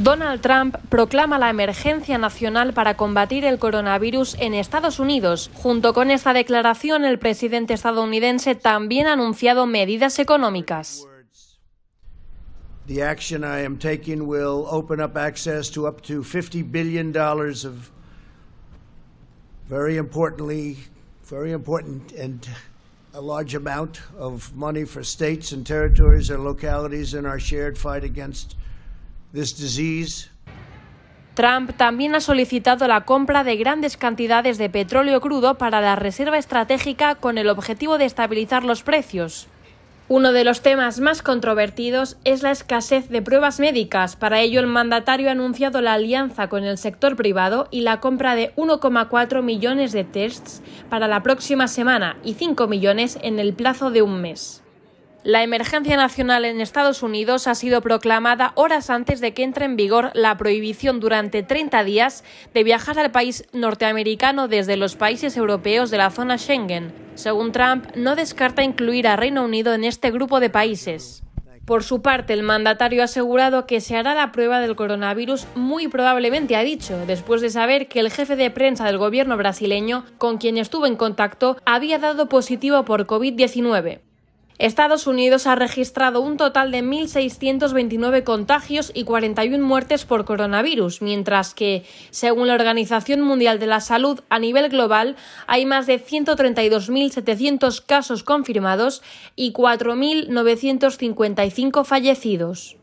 Donald Trump proclama la emergencia nacional para combatir el coronavirus en Estados Unidos. Junto con esta declaración, el presidente estadounidense también ha anunciado medidas económicas. The action I am taking will open up access to up to 50 billion dollars of very importantly very important and a large amount of money for states and territories and localities in our shared fight against Trump también ha solicitado la compra de grandes cantidades de petróleo crudo para la reserva estratégica con el objetivo de estabilizar los precios. Uno de los temas más controvertidos es la escasez de pruebas médicas. Para ello, el mandatario ha anunciado la alianza con el sector privado y la compra de 1,4 millones de tests para la próxima semana y 5 millones en el plazo de un mes. La emergencia nacional en Estados Unidos ha sido proclamada horas antes de que entre en vigor la prohibición durante 30 días de viajar al país norteamericano desde los países europeos de la zona Schengen. Según Trump, no descarta incluir a Reino Unido en este grupo de países. Por su parte, el mandatario ha asegurado que se hará la prueba del coronavirus muy probablemente, ha dicho, después de saber que el jefe de prensa del gobierno brasileño, con quien estuvo en contacto, había dado positivo por COVID-19. Estados Unidos ha registrado un total de 1.629 contagios y 41 muertes por coronavirus, mientras que, según la Organización Mundial de la Salud, a nivel global hay más de 132.700 casos confirmados y 4.955 fallecidos.